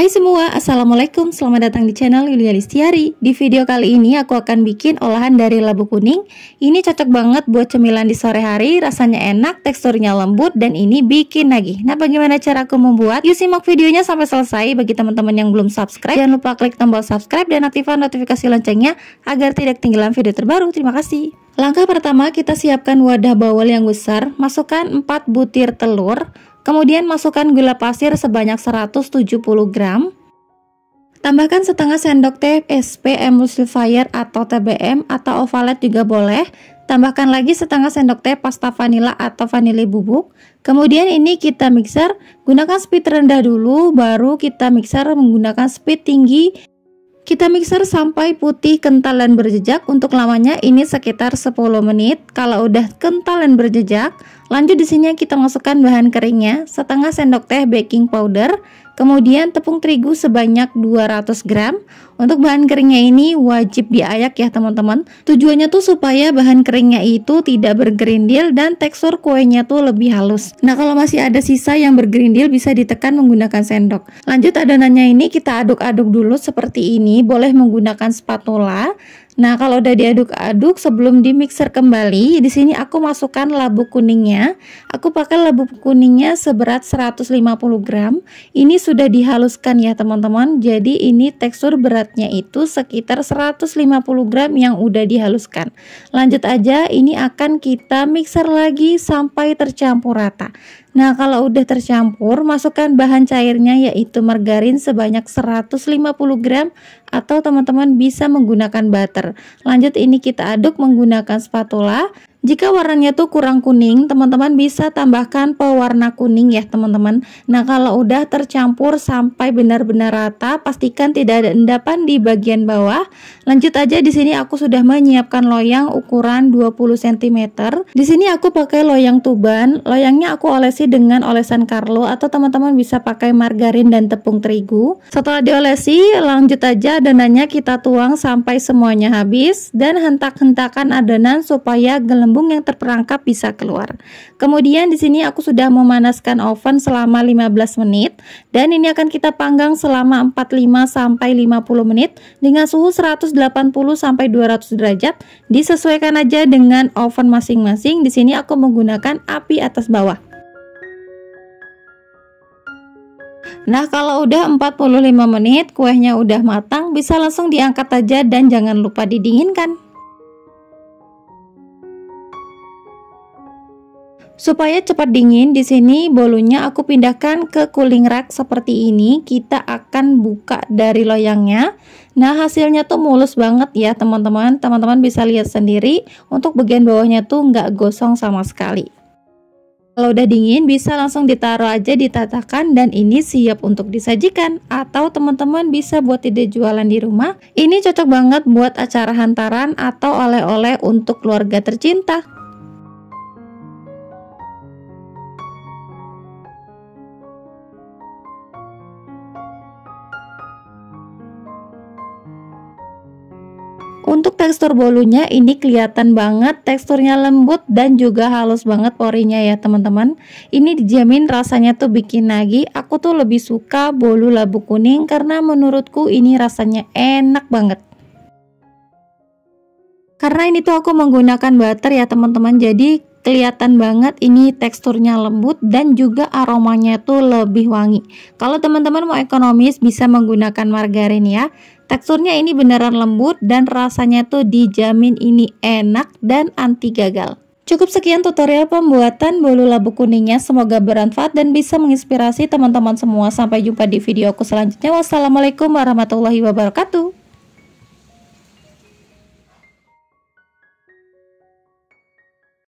Hai semua, Assalamualaikum, selamat datang di channel Yulia Listiari Di video kali ini aku akan bikin olahan dari labu kuning Ini cocok banget buat cemilan di sore hari, rasanya enak, teksturnya lembut, dan ini bikin nagih Nah bagaimana cara aku membuat? Yuk simak videonya sampai selesai Bagi teman-teman yang belum subscribe, jangan lupa klik tombol subscribe dan aktifkan notifikasi loncengnya Agar tidak ketinggalan video terbaru, terima kasih Langkah pertama kita siapkan wadah bawal yang besar Masukkan 4 butir telur Kemudian masukkan gula pasir sebanyak 170 gram. Tambahkan setengah sendok teh SP emulsifier atau TBM atau ovalet juga boleh. Tambahkan lagi setengah sendok teh pasta vanila atau vanili bubuk. Kemudian ini kita mixer, gunakan speed rendah dulu baru kita mixer menggunakan speed tinggi. Kita mixer sampai putih kental dan berjejak. Untuk lamanya ini sekitar 10 menit. Kalau udah kental dan berjejak, Lanjut di sini kita masukkan bahan keringnya, setengah sendok teh baking powder, kemudian tepung terigu sebanyak 200 gram. Untuk bahan keringnya ini wajib diayak ya teman-teman. Tujuannya tuh supaya bahan keringnya itu tidak bergerindil dan tekstur kuenya tuh lebih halus. Nah kalau masih ada sisa yang bergerindil bisa ditekan menggunakan sendok. Lanjut adonannya ini kita aduk-aduk dulu seperti ini, boleh menggunakan spatula. Nah, kalau udah diaduk-aduk sebelum di mixer kembali, di sini aku masukkan labu kuningnya. Aku pakai labu kuningnya seberat 150 gram. Ini sudah dihaluskan ya, teman-teman. Jadi ini tekstur beratnya itu sekitar 150 gram yang udah dihaluskan. Lanjut aja, ini akan kita mixer lagi sampai tercampur rata. Nah, kalau udah tercampur, masukkan bahan cairnya yaitu margarin sebanyak 150 gram atau teman-teman bisa menggunakan butter. Lanjut ini kita aduk menggunakan spatula jika warnanya tuh kurang kuning, teman-teman bisa tambahkan pewarna kuning ya teman-teman. Nah kalau udah tercampur sampai benar-benar rata, pastikan tidak ada endapan di bagian bawah. Lanjut aja di sini aku sudah menyiapkan loyang ukuran 20 cm. Di sini aku pakai loyang tuban. Loyangnya aku olesi dengan olesan Carlo atau teman-teman bisa pakai margarin dan tepung terigu. Setelah diolesi, lanjut aja adonannya kita tuang sampai semuanya habis dan hentak-hentakan adonan supaya gelembung lambung yang terperangkap bisa keluar. Kemudian di sini aku sudah memanaskan oven selama 15 menit dan ini akan kita panggang selama 45 sampai 50 menit dengan suhu 180 sampai 200 derajat. Disesuaikan aja dengan oven masing-masing. Di sini aku menggunakan api atas bawah. Nah kalau udah 45 menit kuehnya udah matang bisa langsung diangkat aja dan jangan lupa didinginkan Supaya cepat dingin, di sini bolunya aku pindahkan ke cooling rack seperti ini. Kita akan buka dari loyangnya. Nah, hasilnya tuh mulus banget ya teman-teman. Teman-teman bisa lihat sendiri. Untuk bagian bawahnya tuh nggak gosong sama sekali. Kalau udah dingin, bisa langsung ditaruh aja ditatakan dan ini siap untuk disajikan. Atau teman-teman bisa buat ide jualan di rumah. Ini cocok banget buat acara hantaran atau oleh-oleh untuk keluarga tercinta. Untuk tekstur bolunya ini kelihatan banget teksturnya lembut dan juga halus banget porinya ya teman-teman. Ini dijamin rasanya tuh bikin nagih. Aku tuh lebih suka bolu labu kuning karena menurutku ini rasanya enak banget. Karena ini tuh aku menggunakan butter ya teman-teman. Jadi kelihatan banget ini teksturnya lembut dan juga aromanya itu lebih wangi. Kalau teman-teman mau ekonomis bisa menggunakan margarin ya. Teksturnya ini beneran lembut dan rasanya tuh dijamin ini enak dan anti gagal. Cukup sekian tutorial pembuatan bolu labu kuningnya. Semoga bermanfaat dan bisa menginspirasi teman-teman semua. Sampai jumpa di videoku selanjutnya. Wassalamualaikum warahmatullahi wabarakatuh.